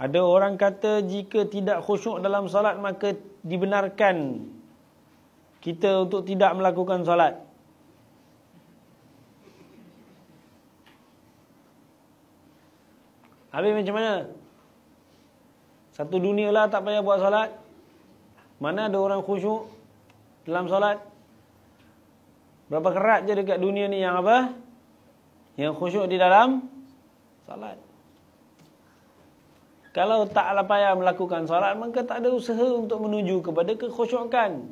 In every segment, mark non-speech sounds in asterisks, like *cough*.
Ada orang kata jika tidak khusyuk dalam salat maka dibenarkan kita untuk tidak melakukan salat. Habis macam mana? Satu dunia lah tak payah buat salat. Mana ada orang khusyuk dalam salat? Berapa kerat je dekat dunia ni yang apa? Yang khusyuk di dalam salat. Kalau tak lah payah melakukan solat, maka tak ada usaha untuk menuju kepada kekhusyukan.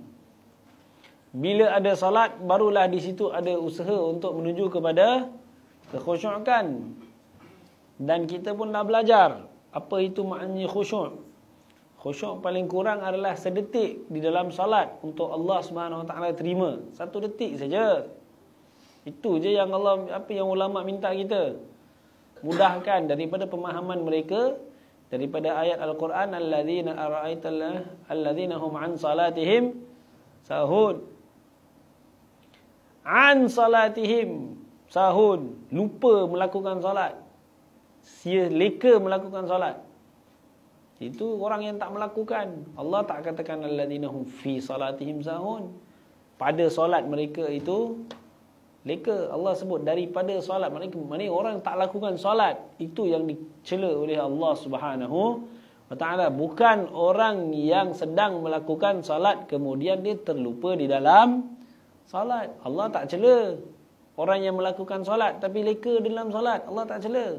Bila ada solat, barulah di situ ada usaha untuk menuju kepada kekhusyukan. Dan kita pun dah belajar apa itu maknanya khusyuk. Khusyuk paling kurang adalah sedetik di dalam solat untuk Allah SWT terima. Satu detik saja. Itu je yang Allah apa yang ulama minta kita. Mudahkan daripada pemahaman mereka daripada ayat al-Quran alladzina araitallah alladzina hum an salatihim sahun an salatihim sahun lupa melakukan solat sia leka melakukan solat itu orang yang tak melakukan Allah tak katakan alladzina hum fi salatihim sahun pada solat mereka itu Leka Allah sebut daripada solat mereka mana orang tak lakukan solat itu yang dicela oleh Allah Subhanahu wa taala bukan orang yang sedang melakukan solat kemudian dia terlupa di dalam solat Allah tak cela orang yang melakukan solat tapi leka dalam solat Allah tak cela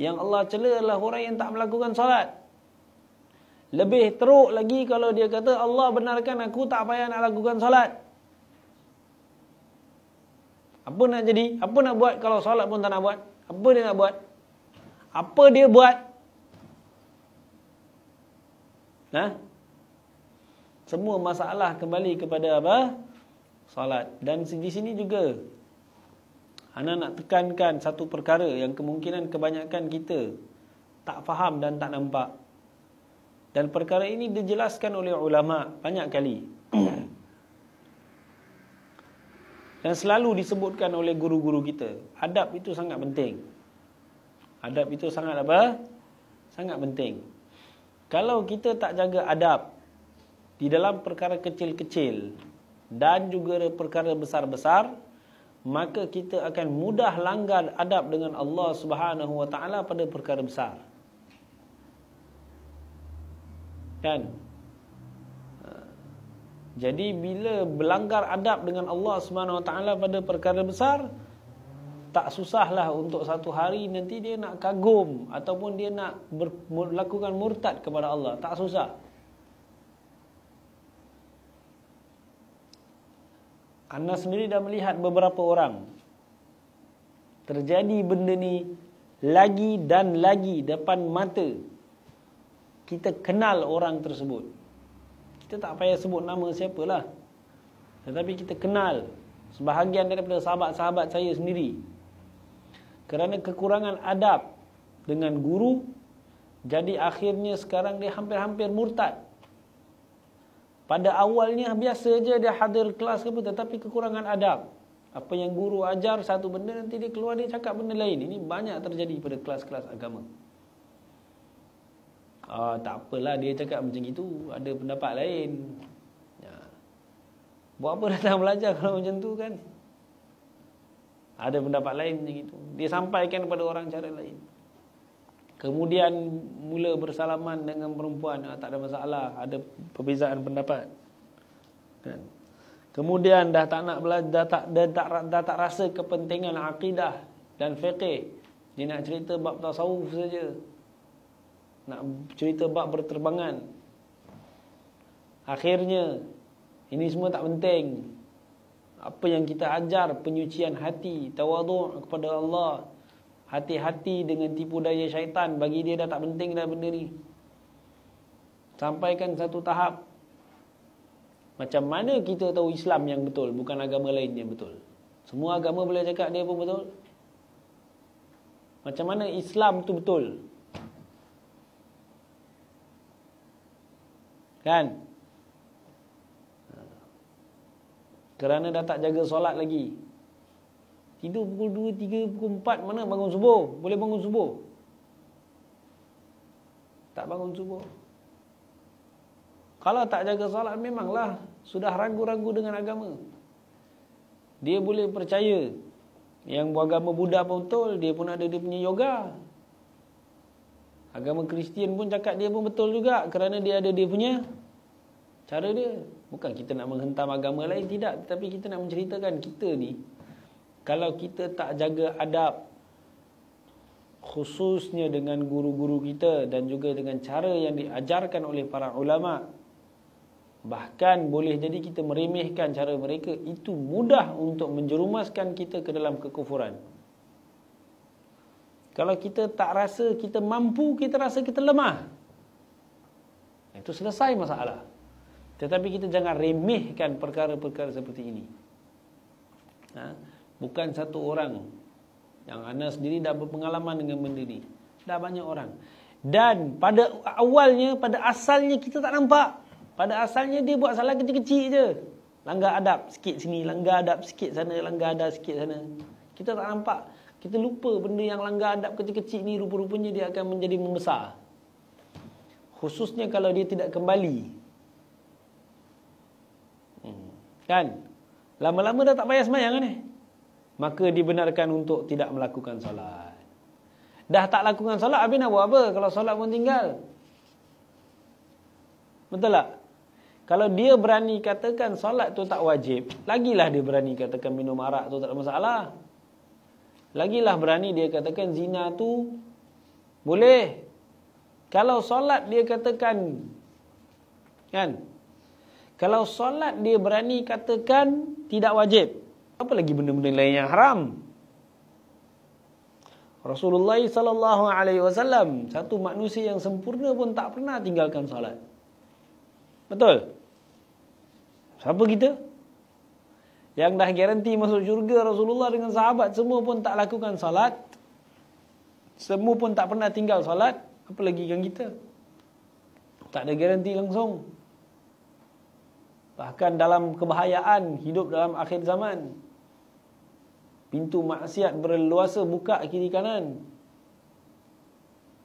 yang Allah cela adalah orang yang tak melakukan solat lebih teruk lagi kalau dia kata Allah benarkan aku tak payah nak lakukan solat apa nak jadi? Apa nak buat kalau solat pun tak nak buat? Apa dia nak buat? Apa dia buat? Nah, ha? Semua masalah kembali kepada apa? Solat. Dan di sini juga. Ana nak tekankan satu perkara yang kemungkinan kebanyakan kita tak faham dan tak nampak. Dan perkara ini dijelaskan oleh ulama banyak kali. Dan selalu disebutkan oleh guru-guru kita Adab itu sangat penting Adab itu sangat apa? Sangat penting Kalau kita tak jaga adab Di dalam perkara kecil-kecil Dan juga perkara besar-besar Maka kita akan mudah langgar adab dengan Allah Subhanahu SWT pada perkara besar Kan? Jadi bila berlanggar adab dengan Allah Subhanahu Wa Taala pada perkara besar, tak susahlah untuk satu hari nanti dia nak kagum ataupun dia nak ber, melakukan murtad kepada Allah. Tak susah. Anna sendiri dah melihat beberapa orang terjadi benda ni lagi dan lagi depan mata. Kita kenal orang tersebut kita tak payah sebut nama siapalah. Tetapi kita kenal sebahagian daripada sahabat-sahabat saya sendiri. Kerana kekurangan adab dengan guru, jadi akhirnya sekarang dia hampir-hampir murtad. Pada awalnya biasa je dia hadir kelas ke apa, tetapi kekurangan adab. Apa yang guru ajar satu benda nanti dia keluar dia cakap benda lain. Ini banyak terjadi pada kelas-kelas agama. Ah, tak apalah dia cakap macam itu. Ada pendapat lain. Ya. Buat apa datang belajar kalau *laughs* macam tu kan? Ada pendapat lain macam itu. Dia sampaikan kepada orang cara lain. Kemudian mula bersalaman dengan perempuan. Ah, tak ada masalah. Ada perbezaan pendapat. Kan? Kemudian dah tak nak belajar, dah tak, dah, tak, dah tak rasa kepentingan akidah dan fiqh. Dia nak cerita bab tasawuf saja. Nak cerita bab berterbangan Akhirnya Ini semua tak penting Apa yang kita ajar Penyucian hati tawadu kepada Allah Hati-hati dengan tipu daya syaitan Bagi dia dah tak penting dah benda ni Sampaikan satu tahap Macam mana kita tahu Islam yang betul Bukan agama lain yang betul Semua agama boleh cakap dia pun betul Macam mana Islam tu betul Kan? Kerana dah tak jaga solat lagi. Tidur pukul 2, 3, pukul 4 mana bangun subuh? Boleh bangun subuh? Tak bangun subuh. Kalau tak jaga solat memanglah sudah ragu-ragu dengan agama. Dia boleh percaya yang agama Buddha pun betul, dia pun ada dia punya yoga, Agama Kristian pun cakap dia pun betul juga kerana dia ada dia punya cara dia. Bukan kita nak menghentam agama lain, tidak. tapi kita nak menceritakan kita ni, kalau kita tak jaga adab khususnya dengan guru-guru kita dan juga dengan cara yang diajarkan oleh para ulama bahkan boleh jadi kita meremehkan cara mereka itu mudah untuk menjerumuskan kita ke dalam kekufuran kalau kita tak rasa kita mampu, kita rasa kita lemah. Itu selesai masalah. Tetapi kita jangan remehkan perkara-perkara seperti ini. Ha? Bukan satu orang. Yang anda sendiri dah berpengalaman dengan benda ini. Dah banyak orang. Dan pada awalnya, pada asalnya kita tak nampak. Pada asalnya dia buat salah kecil-kecil je. Langgar adab sikit sini, langgar adab sikit sana, langgar adab sikit sana. Kita tak nampak. Kita lupa benda yang langgar adab kecil-kecil ni rupa-rupanya dia akan menjadi membesar. Khususnya kalau dia tidak kembali. Hmm. Kan? Lama-lama dah tak payah semayang kan eh? Maka dibenarkan untuk tidak melakukan solat. Dah tak lakukan solat, habis nak buat apa kalau solat pun tinggal? Betul tak? Kalau dia berani katakan solat tu tak wajib, lagilah dia berani katakan minum arak tu tak ada masalah. Lagilah berani dia katakan zina tu boleh. Kalau solat dia katakan kan? Kalau solat dia berani katakan tidak wajib. Apa lagi benda-benda lain yang haram? Rasulullah sallallahu alaihi wasallam satu manusia yang sempurna pun tak pernah tinggalkan solat. Betul? Siapa kita? yang dah garanti masuk syurga Rasulullah dengan sahabat semua pun tak lakukan salat semua pun tak pernah tinggal salat apalagi kan kita tak ada garanti langsung bahkan dalam kebahayaan hidup dalam akhir zaman pintu maksiat berluasa buka kiri kanan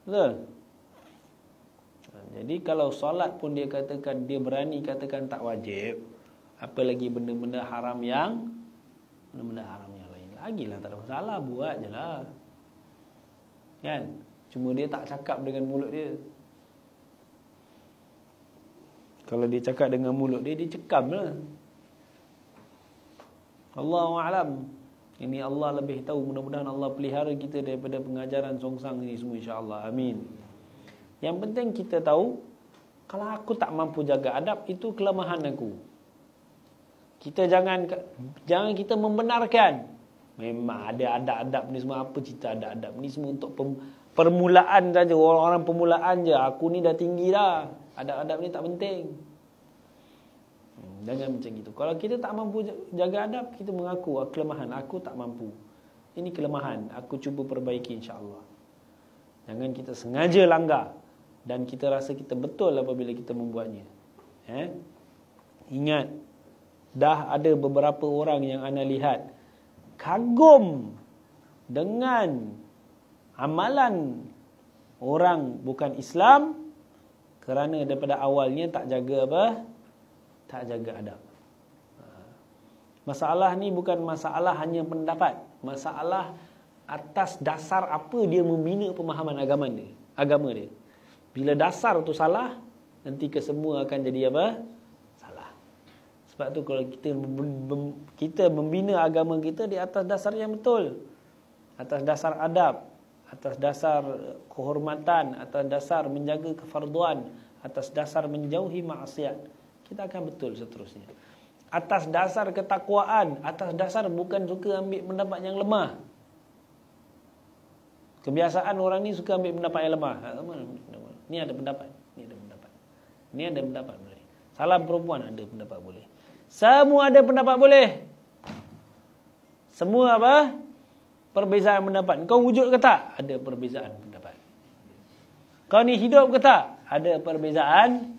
betul jadi kalau salat pun dia katakan dia berani katakan tak wajib apa lagi benda-benda haram yang benda-benda haram yang lain lagi lah tak ada masalah buat je lah kan cuma dia tak cakap dengan mulut dia kalau dia cakap dengan mulut dia dia cekam lah Allah alam ini Allah lebih tahu mudah-mudahan Allah pelihara kita daripada pengajaran songsang ini semua insya-Allah amin yang penting kita tahu kalau aku tak mampu jaga adab itu kelemahan aku kita jangan jangan kita membenarkan. Memang ada adab-adab ni semua apa cerita adab-adab ni semua untuk pem, permulaan saja orang-orang permulaan je. Aku ni dah tinggi dah. Adab-adab ni tak penting. Hmm, jangan macam gitu. Kalau kita tak mampu jaga adab, kita mengaku ah, kelemahan aku tak mampu. Ini kelemahan, aku cuba perbaiki insya-Allah. Jangan kita sengaja langgar dan kita rasa kita betul apabila kita membuatnya. Eh? Ingat dah ada beberapa orang yang anda lihat kagum dengan amalan orang bukan Islam kerana daripada awalnya tak jaga apa tak jaga adab ha. masalah ni bukan masalah hanya pendapat masalah atas dasar apa dia membina pemahaman agama dia agama dia bila dasar tu salah nanti kesemua akan jadi apa sebab tu kalau kita kita membina agama kita di atas dasar yang betul. Atas dasar adab, atas dasar kehormatan, atas dasar menjaga kefarduan, atas dasar menjauhi maksiat. Kita akan betul seterusnya. Atas dasar ketakwaan, atas dasar bukan suka ambil pendapat yang lemah. Kebiasaan orang ni suka ambil pendapat yang lemah. Ha, ni ada pendapat, ni ada pendapat. Ni ada pendapat boleh. Salam perempuan ada pendapat boleh. Semua ada pendapat boleh. Semua apa? Perbezaan pendapat. Kau wujud ke tak? Ada perbezaan pendapat. Kau ni hidup ke tak? Ada perbezaan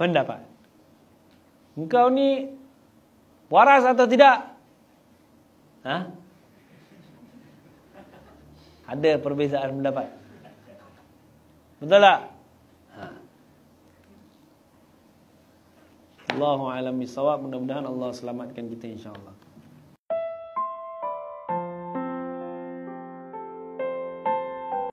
pendapat. Kau ni waras atau tidak? Ha? Ada perbezaan pendapat. Betul tak? Wallahu alam bisawab. Mudah-mudahan Allah selamatkan kita insya-Allah.